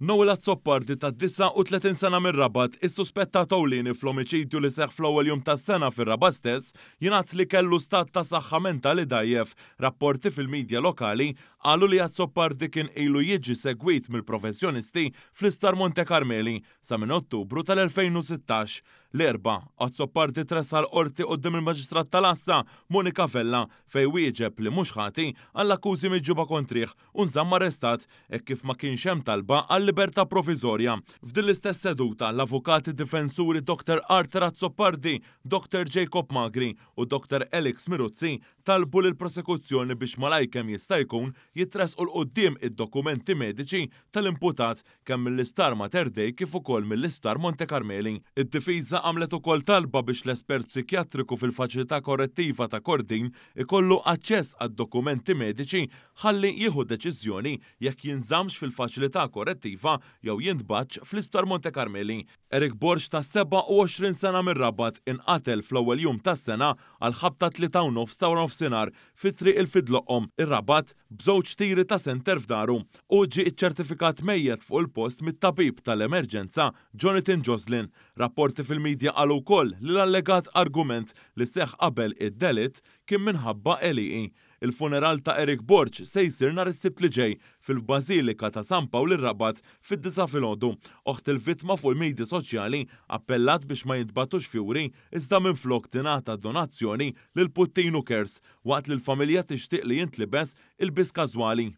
Nowela Zoppardi ta' 39 sena minn rabat, is suspetta Owlini fl omicidju li seħ fl-ewwel jum tas sena fir-rabat stess, jingħad li kellu stat ta' saħħa mentali dajjef. Rapporti fil-medja lokali qalu li Zoppardi kien ilu jiġi segwit mill-professjonisti fl-Istar Monte Carmeli sa minn Ottubru tal-2016. L-erba, tressa l orti qoddim il-Maġistrat tal-Assa, Monika Vella, fej wieġeb li mhux ħati għall-akkużi miġġuba kontriħ u nżamm arrestat e kif ma kienx hemm talba għall il-libertà provizorja. F'din l-istess seduta l-avukati difensuri Dr. Art Razzopardi, Dr. Jacob Magri u Dr. Alex Miruzzi talbu l-prosekuzzjoni biex malajkem jista' jkun jitres u l-qoddim id-dokumenti mediċi tal-imputat kemm mill-istar Materdej kif ukoll mill-istar Monte Carmeli. Id-difiża għamlet ukoll talba biex l-espert psikjatriku fil-faċilità korrettiva ta' Kordin ikollu aċċess għad-dokumenti mediċi ħalli jieħu deċiżjoni jekk jinżamx fil-faċilità korrettiva Iva jew jindbaċ fl-Istar Monte Carmeli. Erik Borx ta' 27 sena mir rabat inqatel fl-ewwel jum tas-sena għal ħabta 3.9 ta' nofsinhar fit-triq il-fidloqhom ir-rabat bżewġ tiri ta' senter f'daru Uġi ġi ċertifikat mejjed fuq il-post mit-tabib tal-emerġenza Jonathan Joslin. Rapporti fil-medja għal ukoll li l-allegat argument li seħ qabel id-delit kien minħabba eliqi. E. Il-funeral ta' Eric Borċ se jsir nhar is-sibt li ġej fil-Bażilika ta' San Pawl ir-Rabat fid-disa filgħodu. Oħt il-vittma fuq il-medji soċjali appellat biex ma jintbatux fjuri iżda minn flok tingħata donazzjoni lil Puttinu Kers waqt li l-familja tixtieq li jintlibes il-biss każwali.